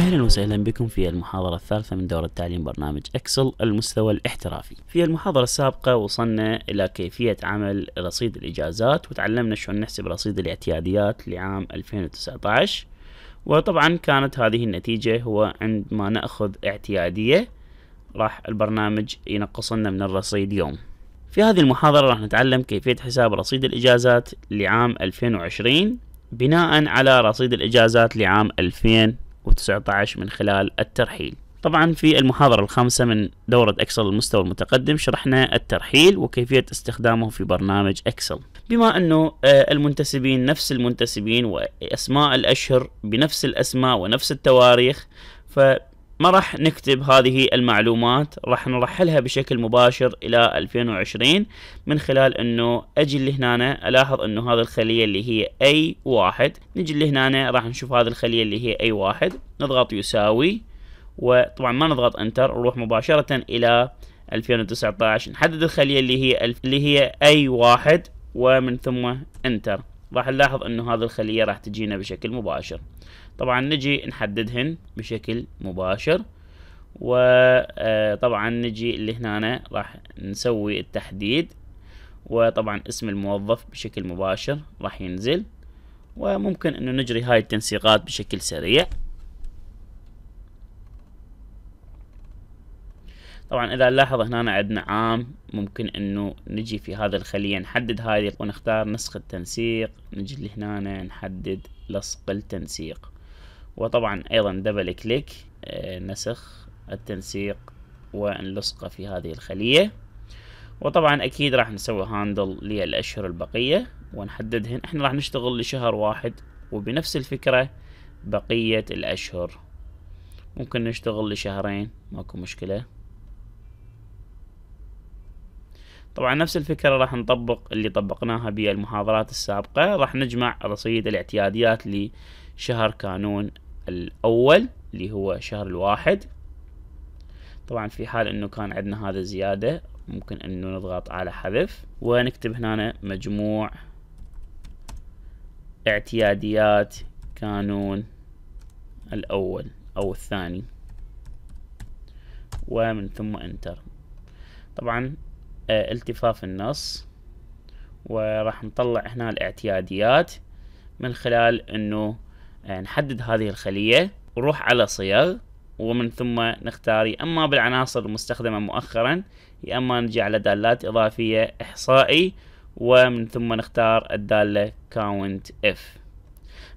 أهلا وسهلا بكم في المحاضرة الثالثة من دورة تعليم برنامج إكسل المستوى الاحترافي في المحاضرة السابقة وصلنا إلى كيفية عمل رصيد الإجازات وتعلمنا شلون نحسب رصيد الاعتياديات لعام 2019 وطبعا كانت هذه النتيجة هو عندما نأخذ اعتيادية راح البرنامج ينقص لنا من الرصيد يوم في هذه المحاضرة راح نتعلم كيفية حساب رصيد الإجازات لعام 2020 بناء على رصيد الإجازات لعام 2019 2019 من خلال الترحيل طبعا في المحاضرة الخامسة من دورة اكسل المستوى المتقدم شرحنا الترحيل وكيفية استخدامه في برنامج اكسل بما انه آه، المنتسبين نفس المنتسبين واسماء الاشهر بنفس الاسماء ونفس التواريخ ف ما راح نكتب هذه المعلومات راح نرحلها بشكل مباشر الى 2020 من خلال انه اجي لهنا الاحظ انه هذه الخليه اللي هي اي واحد نجي لهنا راح نشوف هذه الخليه اللي هي اي واحد نضغط يساوي وطبعا ما نضغط انتر نروح مباشره الى 2019 نحدد الخليه اللي هي اللي هي اي واحد ومن ثم انتر راح نلاحظ انه هذه الخليه راح تجينا بشكل مباشر طبعا نجي نحددهن بشكل مباشر وطبعا آه، نجي اللي هنا راح نسوي التحديد وطبعا اسم الموظف بشكل مباشر راح ينزل وممكن انه نجري هاي التنسيقات بشكل سريع طبعا اذا نلاحظ هنا عندنا عام ممكن انه نجي في هذا الخلية نحدد هذه ونختار نسخ التنسيق نجي اللي هنا نحدد لصق التنسيق وطبعا ايضا دبل كليك آه، نسخ التنسيق ونلصقه في هذه الخلية وطبعا اكيد راح نسوي هاندل للاشهر البقية ونحددهن احنا راح نشتغل لشهر واحد وبنفس الفكرة بقية الاشهر ممكن نشتغل لشهرين ماكو مشكلة طبعا نفس الفكرة راح نطبق اللي طبقناها بالمحاضرات السابقة راح نجمع رصيد الاعتياديات شهر كانون الأول اللي هو شهر الواحد طبعا في حال انه كان عندنا هذا زيادة ممكن انه نضغط على حذف ونكتب هنا مجموع اعتياديات كانون الأول أو الثاني ومن ثم انتر طبعا آه، التفاف النص وراح نطلع هنا الاعتياديات من خلال انه آه، نحدد هذه الخلية ونروح على صيغ ومن ثم نختار يا اما بالعناصر المستخدمة مؤخرا يا اما نجي على دالات اضافية احصائي ومن ثم نختار الدالة count if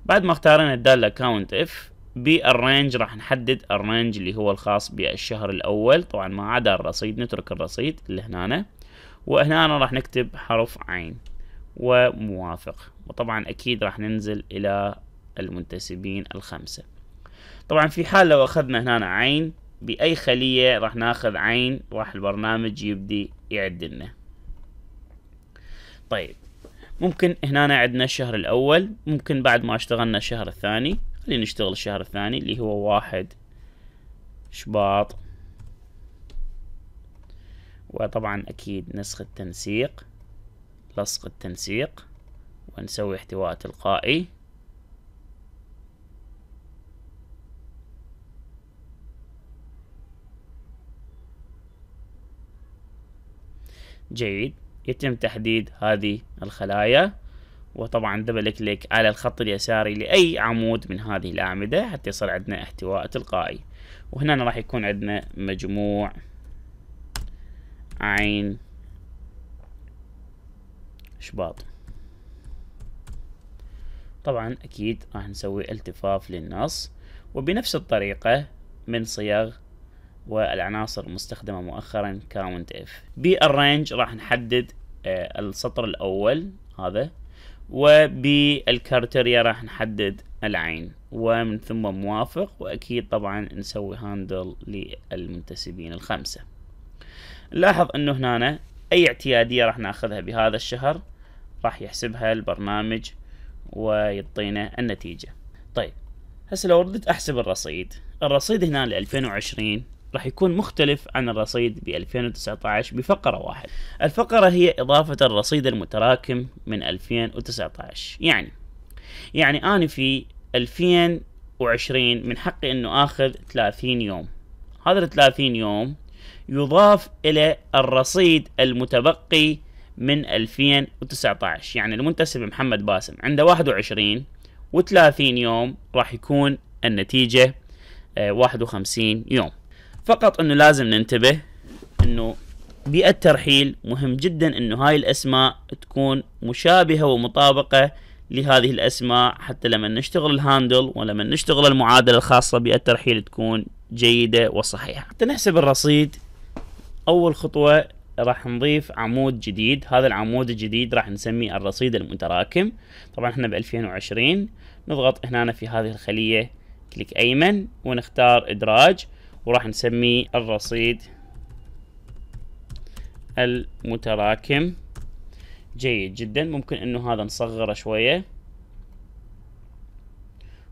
بعد ما اختارنا الدالة count if بالرينج راح نحدد الرينج اللي هو الخاص بالشهر الاول طبعا ما عدا الرصيد نترك الرصيد اللي هنا وهنا راح نكتب حرف عين وموافق وطبعا اكيد راح ننزل الى المنتسبين الخمسة طبعا في حال لو أخذنا هنا عين بأي خلية راح ناخذ عين راح البرنامج يبدي يعد لنا طيب ممكن هنا عندنا الشهر الأول ممكن بعد ما اشتغلنا الشهر الثاني خلينا نشتغل الشهر الثاني اللي هو واحد شباط وطبعا أكيد نسخ التنسيق لصق التنسيق ونسوي احتواء تلقائي جيد يتم تحديد هذه الخلايا وطبعا دبل كليك على الخط اليساري لأي عمود من هذه الأعمدة حتى يصير عندنا احتواء تلقائي وهنا راح يكون عندنا مجموع عين شباط طبعا أكيد راح نسوي التفاف للنص وبنفس الطريقة من صيغ والعناصر المستخدمة مؤخرا كاونت اف بالرينج راح نحدد آه، السطر الأول هذا وبالكارتيريا راح نحدد العين ومن ثم موافق وأكيد طبعا نسوي هاندل للمنتسبين الخمسة نلاحظ أنه هنا أي اعتيادية راح ناخذها بهذا الشهر راح يحسبها البرنامج ويعطينا النتيجة طيب هسه لو ردت أحسب الرصيد الرصيد هنا ل 2020 راح يكون مختلف عن الرصيد ب 2019 بفقرة واحد الفقرة هي إضافة الرصيد المتراكم من 2019 يعني يعني أنا في 2020 من حقي أنه آخذ 30 يوم هذا ال 30 يوم يضاف إلى الرصيد المتبقي من 2019 يعني المنتسب محمد باسم عنده 21 و30 يوم راح يكون النتيجة 51 آه، يوم فقط انه لازم ننتبه انه بيئة ترحيل مهم جدا انه هاي الاسماء تكون مشابهة ومطابقة لهذه الاسماء حتى لما نشتغل الهاندل ولما نشتغل المعادلة الخاصة بيئة الترحيل تكون جيدة وصحيحة حتى نحسب الرصيد اول خطوة راح نضيف عمود جديد هذا العمود الجديد راح نسميه الرصيد المتراكم طبعا احنا ب 2020 نضغط هنا في هذه الخلية كليك ايمن ونختار ادراج وراح نسميه الرصيد المتراكم جيد جدا ممكن انه هذا نصغره شوية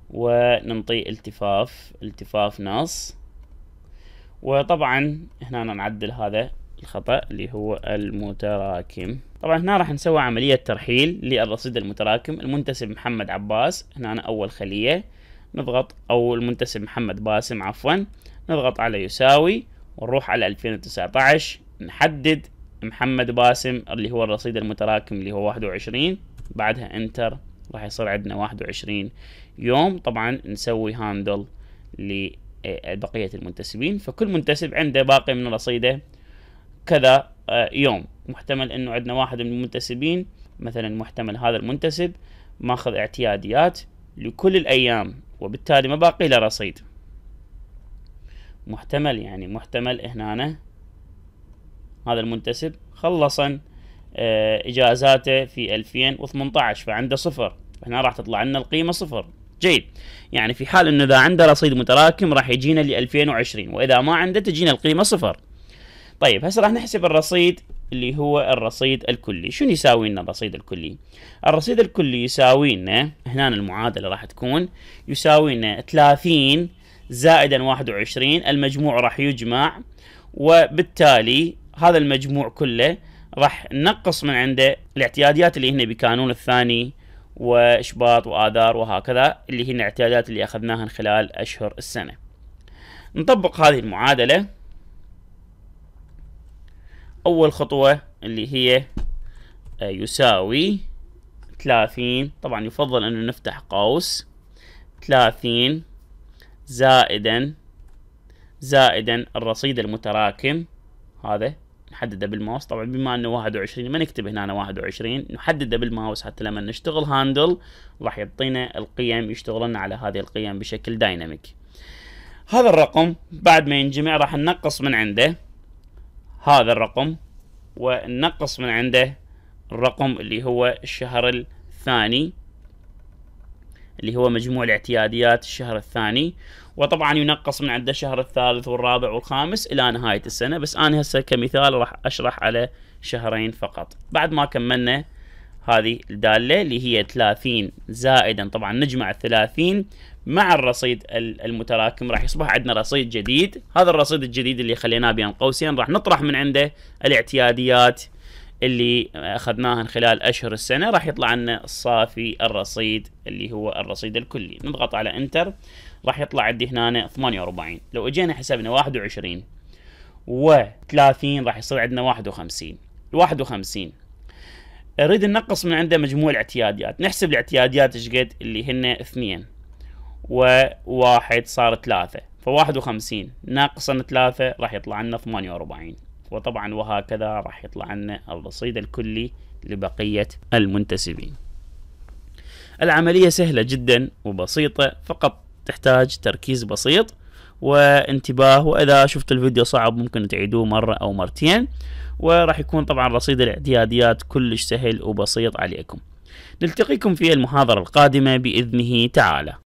وننطي التفاف التفاف نص وطبعا هنا نعدل هذا الخطأ اللي هو المتراكم طبعا هنا راح نسوي عملية ترحيل للرصيد المتراكم المنتسب محمد عباس هنا أنا أول خلية نضغط أو المنتسب محمد باسم عفوا نضغط على يساوي ونروح على 2019 نحدد محمد باسم اللي هو الرصيد المتراكم اللي هو 21 بعدها انتر راح يصير عندنا 21 يوم طبعا نسوي هاندل لبقية المنتسبين فكل منتسب عنده باقي من رصيده كذا آه، يوم محتمل انه عندنا واحد من المنتسبين مثلا محتمل هذا المنتسب ماخذ اعتياديات لكل الايام وبالتالي ما باقي له رصيد محتمل يعني محتمل هنا هذا المنتسب خلصا آه، اجازاته في 2018 فعنده صفر هنا راح تطلع لنا القيمه صفر جيد يعني في حال انه اذا عنده رصيد متراكم راح يجينا ل 2020 واذا ما عنده تجينا القيمه صفر طيب هسه راح نحسب الرصيد اللي هو الرصيد الكلي شنو يساوي لنا الرصيد الكلي الرصيد الكلي يساوي لنا هنا المعادله راح تكون يساوي لنا 30 زائدا 21 المجموع راح يجمع وبالتالي هذا المجموع كله راح نقص من عنده الاعتياديات اللي هنا بكانون الثاني واشباط واذار وهكذا اللي هي الاعتيادات اللي اخذناها خلال اشهر السنه. نطبق هذه المعادله. اول خطوه اللي هي آه، يساوي 30 طبعا يفضل انه نفتح قوس 30 زائدا زائدا الرصيد المتراكم هذا نحدده بالماوس طبعا بما انه 21 ما نكتب هنا 21 نحدده بالماوس حتى لما نشتغل هاندل راح يعطينا القيم يشتغلون على هذه القيم بشكل دايناميك هذا الرقم بعد ما ينجمع راح ننقص من عنده هذا الرقم وننقص من عنده الرقم اللي هو الشهر الثاني اللي هو مجموع الاعتياديات الشهر الثاني وطبعا ينقص من عند الشهر الثالث والرابع والخامس الى نهايه السنه بس انا هسه كمثال راح اشرح على شهرين فقط بعد ما كملنا هذه الداله اللي هي 30 زائدا طبعا نجمع ال 30 مع الرصيد المتراكم راح يصبح عندنا رصيد جديد هذا الرصيد الجديد اللي خليناه بين قوسين راح نطرح من عنده الاعتياديات اللي اخذناها خلال اشهر السنه راح يطلع لنا الصافي الرصيد اللي هو الرصيد الكلي نضغط على انتر راح يطلع عندي هنا 48 لو اجينا حسبنا 21 و30 راح يصير عندنا 51 51 نريد ننقص من عنده مجموع الاعتياديات نحسب الاعتياديات ايش قد اللي هن اثنين وواحد صار ثلاثة ف ف51 ناقصا ثلاثة راح يطلع لنا 48 وطبعا وهكذا راح يطلع لنا الرصيد الكلي لبقية المنتسبين العملية سهلة جدا وبسيطة فقط تحتاج تركيز بسيط وانتباه وإذا شفت الفيديو صعب ممكن تعيدوه مرة أو مرتين وراح يكون طبعا رصيد الاعتياديات كلش سهل وبسيط عليكم نلتقيكم في المحاضرة القادمة بإذنه تعالى